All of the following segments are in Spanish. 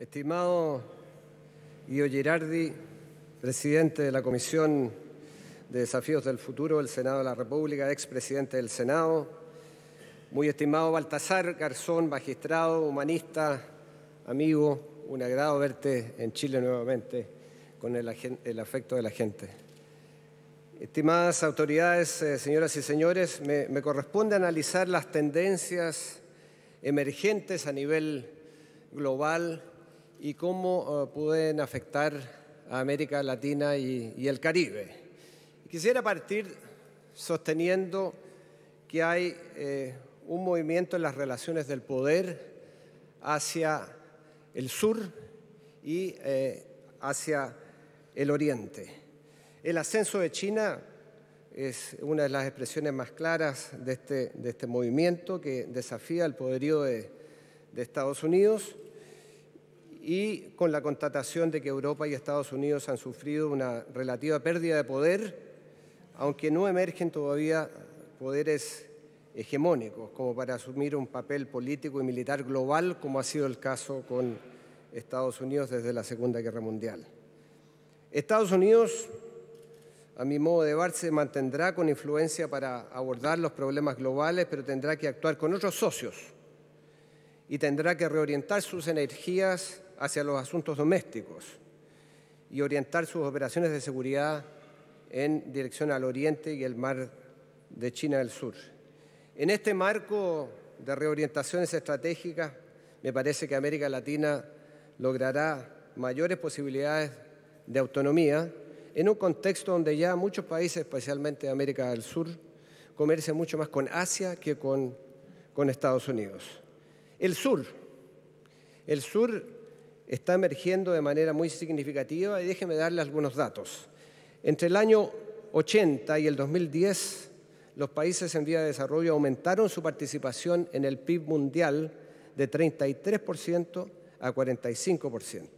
Estimado Guido Girardi, presidente de la Comisión de Desafíos del Futuro del Senado de la República, expresidente del Senado, muy estimado Baltasar Garzón, magistrado, humanista, amigo, un agrado verte en Chile nuevamente con el, afecto de la gente. Estimadas autoridades, eh, señoras y señores, me corresponde analizar las tendencias emergentes a nivel global y cómo eh, pueden afectar a América Latina y, el Caribe. Quisiera partir sosteniendo que hay eh, un movimiento en las relaciones del poder hacia el sur y eh, hacia el oriente. El ascenso de China es una de las expresiones más claras de este, este movimiento que desafía el poderío de Estados Unidos y con la constatación de que Europa y Estados Unidos han sufrido una relativa pérdida de poder, aunque no emergen todavía poderes hegemónicos como para asumir un papel político y militar global como ha sido el caso con Estados Unidos desde la Segunda Guerra Mundial. Estados Unidos, a mi modo de ver, se mantendrá con influencia para abordar los problemas globales, pero tendrá que actuar con otros socios y tendrá que reorientar sus energías hacia los asuntos domésticos y orientar sus operaciones de seguridad en dirección al oriente y el mar de China del Sur. En este marco de reorientaciones estratégicas, me parece que América Latina logrará mayores posibilidades de autonomía en un contexto donde ya muchos países, especialmente América del Sur, comercian mucho más con Asia que con, con Estados Unidos. El sur, el sur está emergiendo de manera muy significativa y déjeme darle algunos datos. Entre el año 80 y el 2010, los países en vía de desarrollo aumentaron su participación en el PIB mundial de 33% a 45%.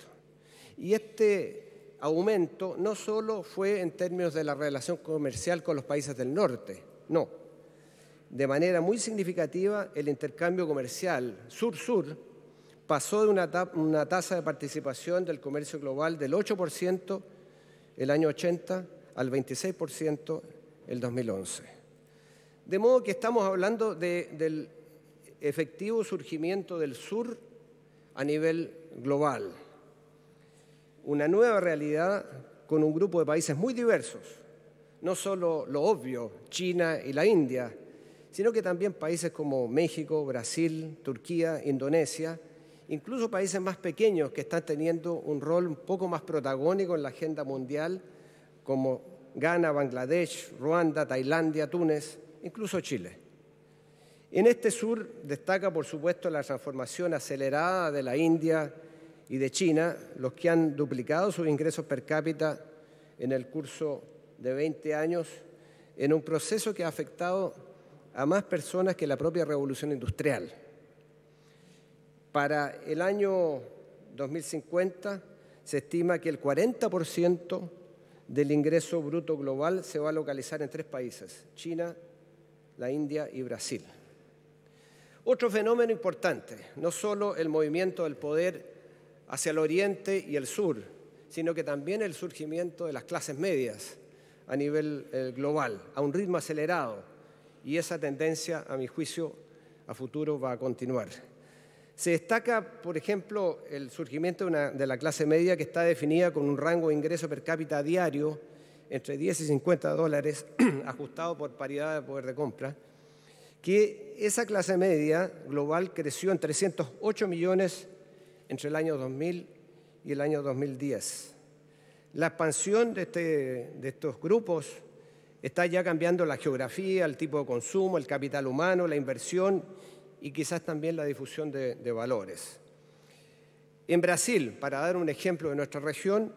Y este aumento no solo fue en términos de la relación comercial con los países del norte, no. De manera muy significativa, el intercambio comercial sur-sur pasó de una, tasa de participación del comercio global del 8% el año 80 al 26% el 2011. De modo que estamos hablando del efectivo surgimiento del sur a nivel global. Una nueva realidad con un grupo de países muy diversos, no solo lo obvio, China y la India, sino que también países como México, Brasil, Turquía, Indonesia, incluso países más pequeños que están teniendo un rol un poco más protagónico en la agenda mundial, como Ghana, Bangladesh, Ruanda, Tailandia, Túnez, incluso Chile. En este sur destaca, por supuesto, la transformación acelerada de la India y de China, los que han duplicado sus ingresos per cápita en el curso de 20 años, en un proceso que ha afectado a más personas que la propia revolución industrial. Para el año 2050 se estima que el 40% del ingreso bruto global se va a localizar en tres países, China, la India y Brasil. Otro fenómeno importante, no solo el movimiento del poder hacia el oriente y el sur, sino que también el surgimiento de las clases medias a nivel eh, global, a un ritmo acelerado, y esa tendencia, a mi juicio, a futuro va a continuar. Se destaca, por ejemplo, el surgimiento de, la clase media que está definida con un rango de ingreso per cápita diario entre 10 y 50 dólares, ajustado por paridad de poder de compra, que esa clase media global creció en 308 millones entre el año 2000 y el año 2010. La expansión de, este, de, estos grupos está ya cambiando la geografía, el tipo de consumo, el capital humano, la inversión y quizás también la difusión de, valores. En Brasil, para dar un ejemplo de nuestra región,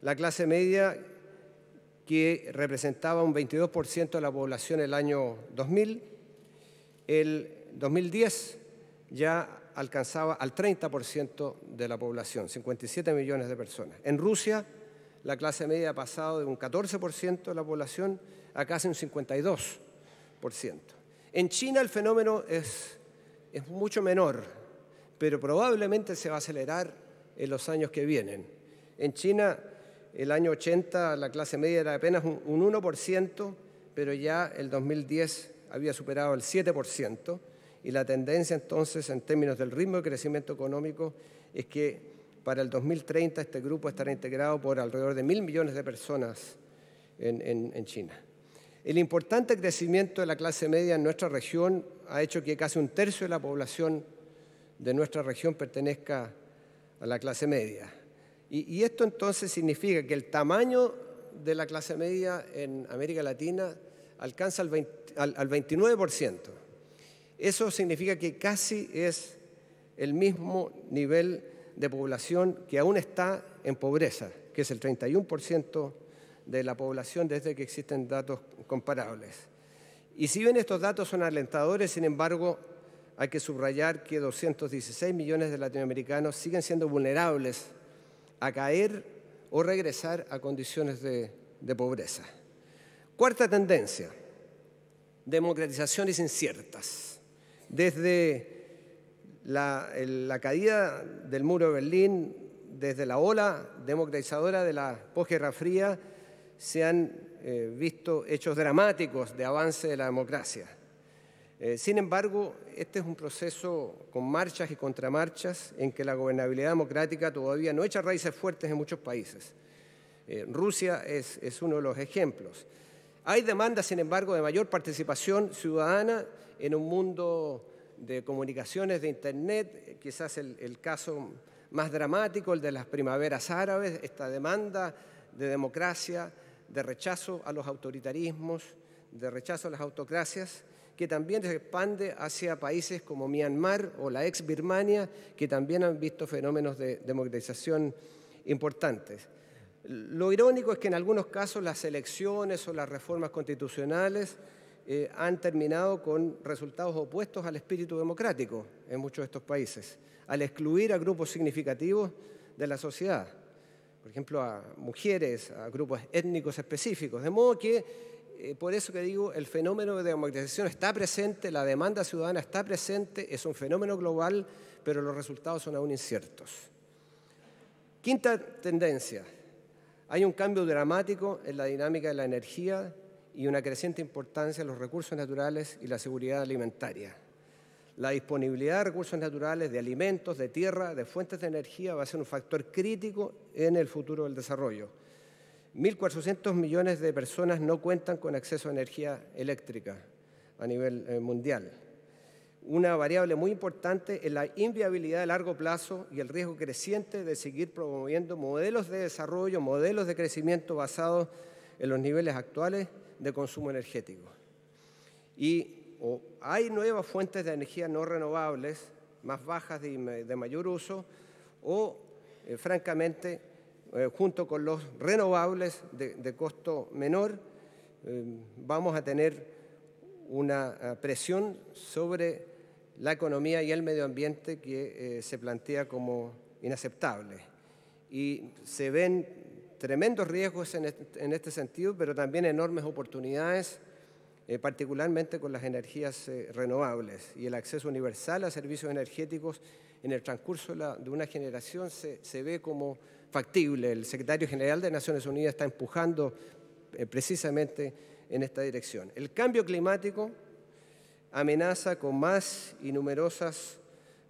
la clase media que representaba un 22% de la población el año 2000, el 2010 ya alcanzaba al 30% de la población, 57 millones de personas. En Rusia, la clase media ha pasado de un 14% de la población a casi un 52%. En China el fenómeno es es mucho menor, pero probablemente se va a acelerar en los años que vienen. En China, el año 80 la clase media era apenas un, 1%, pero ya el 2010 había superado el 7%, y la tendencia entonces en términos del ritmo de crecimiento económico es que para el 2030 este grupo estará integrado por alrededor de mil millones de personas en China. El importante crecimiento de la clase media en nuestra región ha hecho que casi un tercio de la población de nuestra región pertenezca a la clase media. Y, esto entonces significa que el tamaño de la clase media en América Latina alcanza al, al 29%. Eso significa que casi es el mismo nivel de población que aún está en pobreza, que es el 31% de la población desde que existen datos comparables. Y si bien estos datos son alentadores, sin embargo, hay que subrayar que 216 millones de latinoamericanos siguen siendo vulnerables a caer o regresar a condiciones de, pobreza. Cuarta tendencia, democratizaciones inciertas. Desde la, la, caída del muro de Berlín, desde la ola democratizadora de la posguerra fría, se han eh, visto hechos dramáticos de avance de la democracia. Eh, sin embargo, este es un proceso con marchas y contramarchas en que la gobernabilidad democrática todavía no echa raíces fuertes en muchos países. Eh, Rusia es, uno de los ejemplos. Hay demandas, sin embargo, de mayor participación ciudadana en un mundo de comunicaciones de Internet, quizás el, caso más dramático, el de las primaveras árabes, esta demanda de democracia, de rechazo a los autoritarismos, de rechazo a las autocracias, que también se expande hacia países como Myanmar o la ex Birmania, que también han visto fenómenos de democratización importantes. Lo irónico es que en algunos casos las elecciones o las reformas constitucionales eh, han terminado con resultados opuestos al espíritu democrático en muchos de estos países, al excluir a grupos significativos de la sociedad por ejemplo, a mujeres, a grupos étnicos específicos. De modo que, eh, por eso que digo, el fenómeno de democratización está presente, la demanda ciudadana está presente, es un fenómeno global, pero los resultados son aún inciertos. Quinta tendencia, hay un cambio dramático en la dinámica de la energía y una creciente importancia en los recursos naturales y la seguridad alimentaria la disponibilidad de recursos naturales, de alimentos, de tierra, de fuentes de energía va a ser un factor crítico en el futuro del desarrollo. 1.400 millones de personas no cuentan con acceso a energía eléctrica a nivel eh, mundial. Una variable muy importante es la inviabilidad a largo plazo y el riesgo creciente de seguir promoviendo modelos de desarrollo, modelos de crecimiento basados en los niveles actuales de consumo energético. Y o hay nuevas fuentes de energía no renovables, más bajas de, de mayor uso, o eh, francamente, eh, junto con los renovables de, costo menor, eh, vamos a tener una presión sobre la economía y el medio ambiente que se plantea como inaceptable. Y se ven tremendos riesgos en este sentido, pero también enormes oportunidades eh, particularmente con las energías eh, renovables y el acceso universal a servicios energéticos en el transcurso de, una generación se, ve como factible. El secretario general de Naciones Unidas está empujando eh, precisamente en esta dirección. El cambio climático amenaza con más y numerosas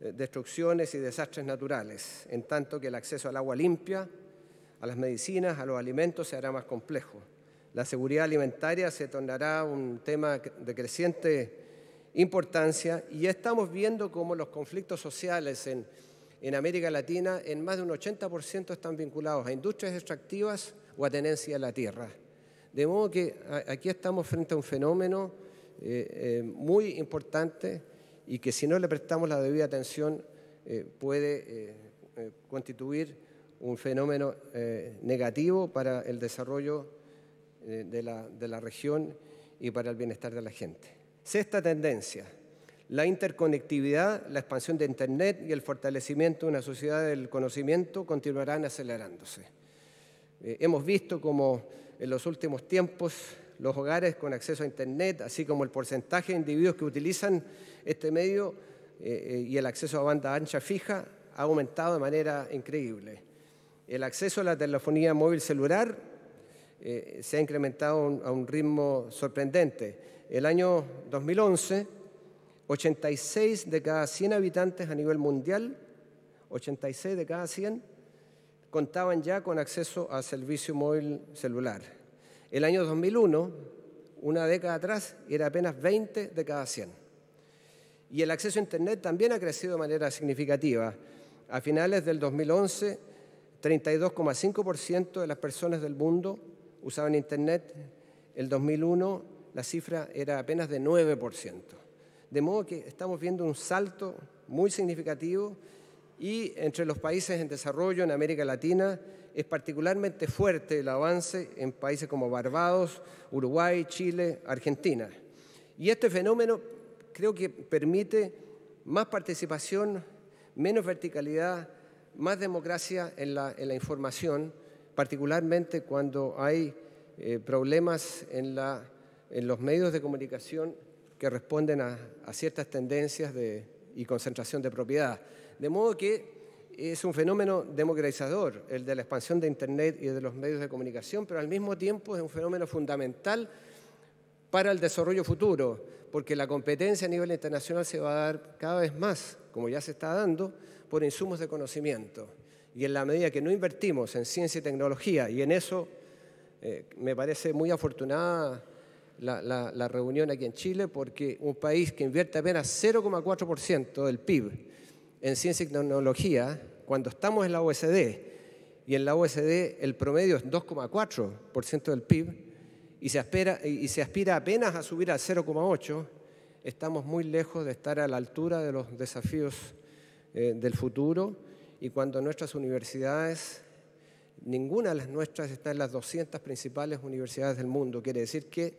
destrucciones y desastres naturales, en tanto que el acceso al agua limpia, a las medicinas, a los alimentos se hará más complejo la seguridad alimentaria se tornará un tema de creciente importancia y ya estamos viendo cómo los conflictos sociales en, América Latina en más de un 80% están vinculados a industrias extractivas o a tenencia de la tierra. De modo que aquí estamos frente a un fenómeno eh, eh, muy importante y que si no le prestamos la debida atención eh, puede constituir un fenómeno negativo para el desarrollo eh, de la, región y para el bienestar de la gente. Sexta tendencia, la interconectividad, la expansión de Internet y el fortalecimiento de una sociedad del conocimiento continuarán acelerándose. Eh, hemos visto como en los últimos tiempos los hogares con acceso a Internet, así como el porcentaje de individuos que utilizan este medio eh, y el acceso a banda ancha fija, ha aumentado de manera increíble. El acceso a la telefonía móvil celular eh, se ha incrementado a un ritmo sorprendente. El año 2011, 86 de cada 100 habitantes a nivel mundial, 86 de cada 100 contaban ya con acceso a servicio móvil celular. El año 2001, una década atrás, era apenas 20 de cada 100. Y el acceso a Internet también ha crecido de manera significativa. A finales del 2011, 32,5% de las personas del mundo usaban Internet, el 2001 la cifra era apenas de 9%. De modo que estamos viendo un salto muy significativo y entre los países en desarrollo en América Latina es particularmente fuerte el avance en países como Barbados, Uruguay, Chile, Argentina. Y este fenómeno creo que permite más participación, menos verticalidad, más democracia en la información particularmente cuando hay eh, problemas en, los medios de comunicación que responden a, ciertas tendencias de, y concentración de propiedad. De modo que es un fenómeno democratizador, el de la expansión de Internet y de los medios de comunicación, pero al mismo tiempo es un fenómeno fundamental para el desarrollo futuro, porque la competencia a nivel internacional se va a dar cada vez más, como ya se está dando, por insumos de conocimiento. Y en la medida que no invertimos en ciencia y tecnología, y en eso eh, me parece muy afortunada la, reunión aquí en Chile, porque un país que invierte apenas 0,4% del PIB en ciencia y tecnología, cuando estamos en la OSD, y en la OSD el promedio es 2,4% del PIB, y se, aspira, apenas a subir al 0,8%, estamos muy lejos de estar a la altura de los desafíos eh, del futuro y cuando nuestras universidades, ninguna de las nuestras está en las 200 principales universidades del mundo. Quiere decir que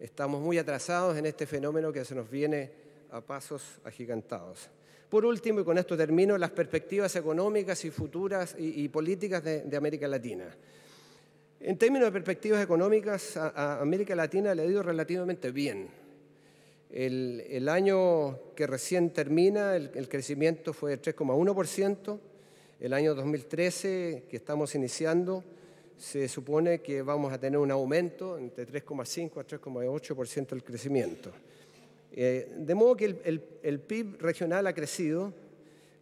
estamos muy atrasados en este fenómeno que se nos viene a pasos agigantados. Por último, y con esto termino, las perspectivas económicas y futuras y, políticas de, América Latina. En términos de perspectivas económicas, a América Latina le ha ido relativamente bien el, año que recién termina, el, crecimiento fue de 3,1%. El año 2013, que estamos iniciando, se supone que vamos a tener un aumento entre 3,5 a 3,8% del crecimiento. Eh, de modo que el, PIB regional ha crecido,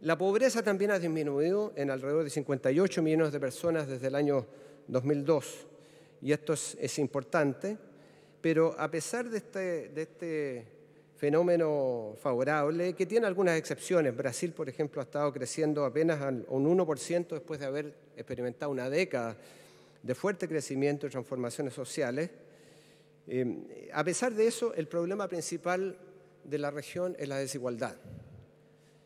la pobreza también ha disminuido en alrededor de 58 millones de personas desde el año 2002, y esto es, importante, pero a pesar de este, de este fenómeno favorable que tiene algunas excepciones. Brasil, por ejemplo, ha estado creciendo apenas un 1% después de haber experimentado una década de fuerte crecimiento y transformaciones sociales. Em, a pesar de eso, el problema principal de la región es la desigualdad.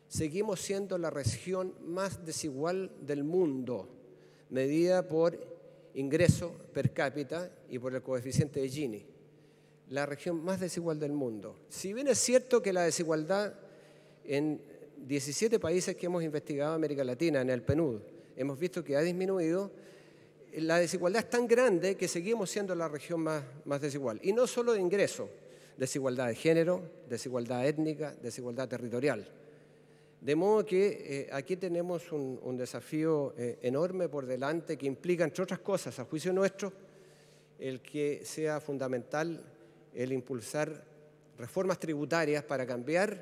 Seguimos siendo la región más desigual del mundo, medida por ingreso per cápita y por el coeficiente de Gini la región más desigual del mundo. Si bien es cierto que la desigualdad en 17 países que hemos investigado en América Latina, en el PNUD, hemos visto que ha disminuido, la desigualdad es tan grande que seguimos siendo la región más, más desigual. Y no solo de ingreso, desigualdad de género, desigualdad étnica, desigualdad territorial. De modo que eh, aquí tenemos un, desafío eh, enorme por delante que implica, entre otras cosas, a juicio nuestro, el que sea fundamental el impulsar reformas tributarias para cambiar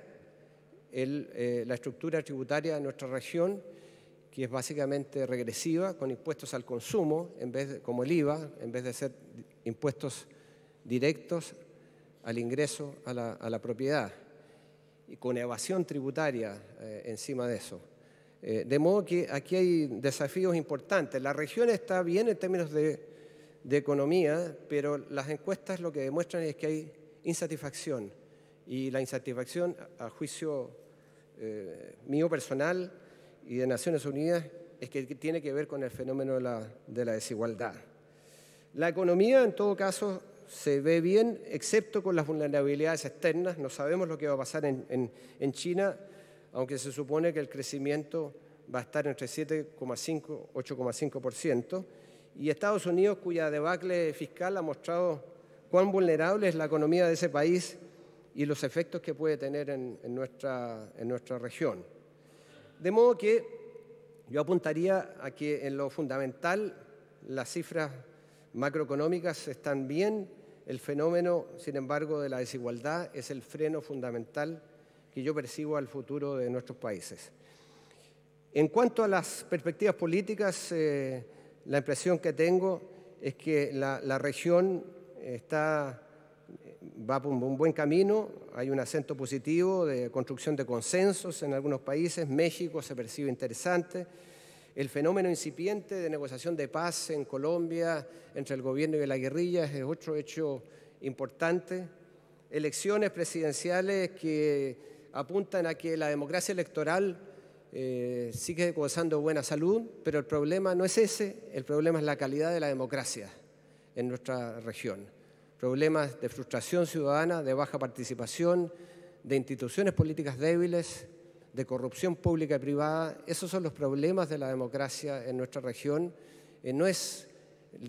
eh, la estructura tributaria de nuestra región, que es básicamente regresiva, con impuestos al consumo, en vez como el IVA, en vez de ser impuestos directos al ingreso a la, propiedad, y con evasión tributaria eh, encima de eso. Eh, de modo que aquí hay desafíos importantes. La región está bien en términos de de economía, pero las encuestas lo que demuestran es que hay insatisfacción. Y la insatisfacción, a juicio eh, mío personal y de Naciones Unidas, es que tiene que ver con el fenómeno de la, desigualdad. La economía, en todo caso, se ve bien, excepto con las vulnerabilidades externas. No sabemos lo que va a pasar en, en China, aunque se supone que el crecimiento va a estar entre 7,5 y 8,5% y Estados Unidos, cuya debacle fiscal ha mostrado cuán vulnerable es la economía de ese país y los efectos que puede tener en, nuestra, en nuestra región. De modo que yo apuntaría a que en lo fundamental las cifras macroeconómicas están bien, el fenómeno, sin embargo, de la desigualdad es el freno fundamental que yo percibo al futuro de nuestros países. En cuanto a las perspectivas políticas, eh, la impresión que tengo es que la, región está, va por un buen camino, hay un acento positivo de construcción de consensos en algunos países, México se percibe interesante, el fenómeno incipiente de negociación de paz en Colombia entre el gobierno y la guerrilla es otro hecho importante, elecciones presidenciales que apuntan a que la democracia electoral eh, sigue gozando buena salud, pero el problema no es ese, el problema es la calidad de la democracia en nuestra región. Problemas de frustración ciudadana, de baja participación, de instituciones políticas débiles, de corrupción pública y privada, esos son los problemas de la democracia en nuestra región. Eh, no es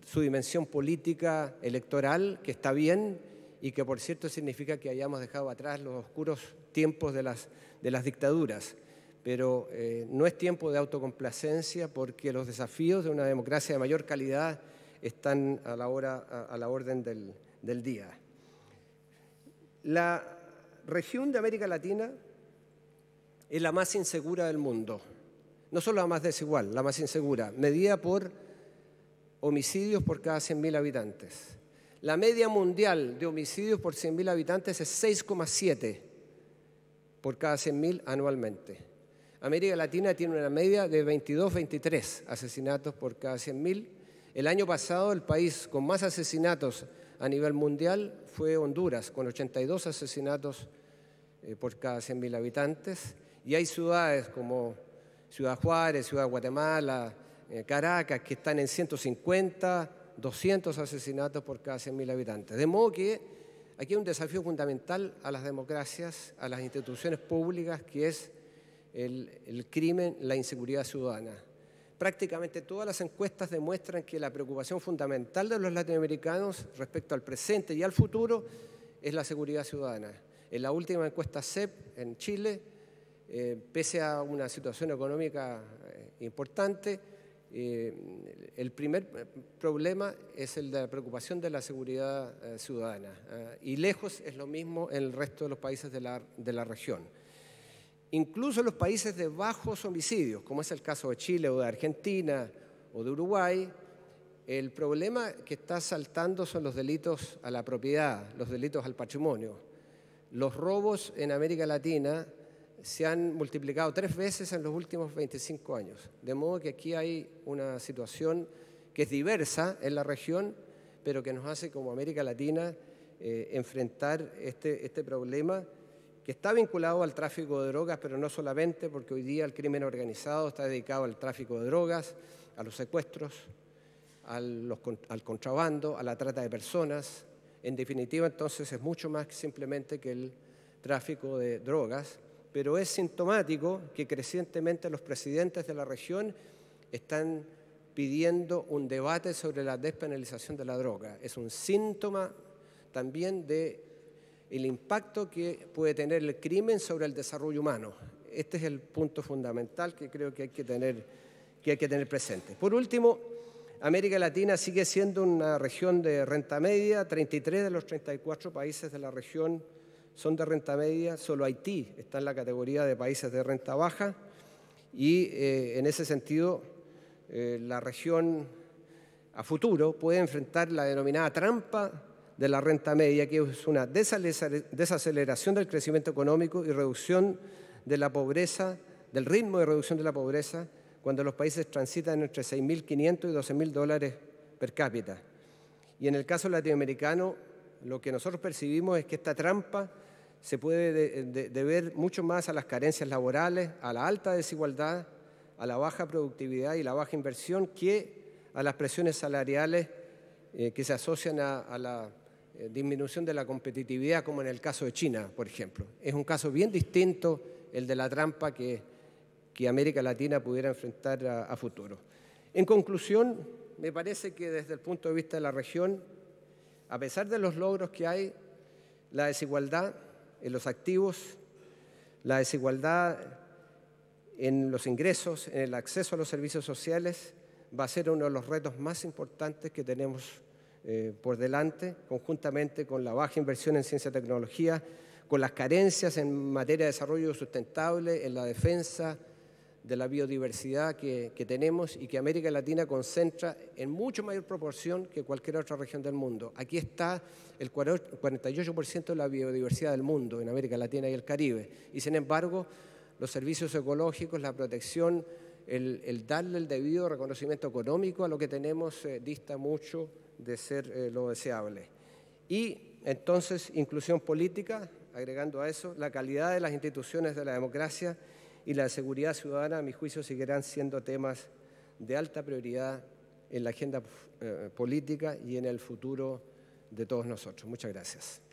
su dimensión política electoral, que está bien y que por cierto significa que hayamos dejado atrás los oscuros tiempos de las dictaduras pero eh, no es tiempo de autocomplacencia porque los desafíos de una democracia de mayor calidad están a la, orden del, del día. La región de América Latina es la más insegura del mundo, no solo la más desigual, la más insegura, medida por homicidios por cada 100.000 habitantes. La media mundial de homicidios por 100.000 habitantes es 6,7 por cada 100.000 anualmente. América Latina tiene una media de 22, 23 asesinatos por cada 100.000. El año pasado el país con más asesinatos a nivel mundial fue Honduras, con 82 asesinatos eh, por cada 100.000 habitantes. Y hay ciudades como Ciudad Juárez, Ciudad Guatemala, eh, Caracas, que están en 150, 200 asesinatos por cada 100.000 habitantes. De modo que aquí hay un desafío fundamental a las democracias, a las instituciones públicas, que es el, crimen, la inseguridad ciudadana. Prácticamente todas las encuestas demuestran que la preocupación fundamental de los latinoamericanos respecto al presente y al futuro es la seguridad ciudadana. En la última encuesta CEP en Chile, eh, pese a una situación económica eh, importante, eh, el primer problema es el de la preocupación de la seguridad ciudadana. y lejos es lo mismo en el resto de los países de la región. Incluso en los países de bajos homicidios, como es el caso de Chile o de Argentina o de Uruguay, el problema que está saltando son los delitos a la propiedad, los delitos al patrimonio. Los robos en América Latina se han multiplicado tres veces en los últimos 25 años. De modo que aquí hay una situación que es diversa en la región, pero que nos hace como América Latina eh, enfrentar este, este problema que está vinculado al tráfico de drogas, pero no solamente, porque hoy día el crimen organizado está dedicado al tráfico de drogas, a los secuestros, al, contrabando, a la trata de personas. En definitiva, entonces es mucho más simplemente que el tráfico de drogas, pero es sintomático que crecientemente los presidentes de la región están pidiendo un debate sobre la despenalización de la droga. Es un síntoma también de el impacto que puede tener el crimen sobre el desarrollo humano. Este es el punto fundamental que creo que hay que tener, que hay que tener presente. Por último, América Latina sigue siendo una región de renta media, 33 de los 34 países de la región son de renta media, solo Haití está en la categoría de países de renta baja y eh, en ese sentido eh, la región a futuro puede enfrentar la denominada trampa de la renta media, que es una desaceleración del crecimiento económico y reducción de la pobreza, del ritmo de reducción de la pobreza, cuando los países transitan entre 6.500 y 12.000 dólares per cápita. Y en el caso latinoamericano, lo que nosotros percibimos es que esta trampa se puede deber mucho más a las carencias laborales, a la alta desigualdad, a la baja productividad y la baja inversión que a las presiones salariales eh, que se asocian a, a la eh, disminución de la competitividad, como en el caso de China, por ejemplo. Es un caso bien distinto el de la trampa que, América Latina pudiera enfrentar a, a futuro. En conclusión, me parece que desde el punto de vista de la región, a pesar de los logros que hay, la desigualdad en los activos, la desigualdad en los ingresos, en el acceso a los servicios sociales, va a ser uno de los retos más importantes que tenemos eh, por delante, conjuntamente con la baja inversión en ciencia y tecnología, con las carencias en materia de desarrollo sustentable, en la defensa de la biodiversidad que, tenemos y que América Latina concentra en mucho mayor proporción que cualquier otra región del mundo. Aquí está el 48% de la biodiversidad del mundo en América Latina y el Caribe. Y sin embargo, los servicios ecológicos, la protección, el, darle el debido reconocimiento económico a lo que tenemos eh, dista mucho de ser eh, lo deseable. Y entonces, inclusión política, agregando a eso, la calidad de las instituciones de la democracia y la seguridad ciudadana, a mi juicio, seguirán siendo temas de alta prioridad en la agenda eh, política y en el futuro de todos nosotros. Muchas gracias.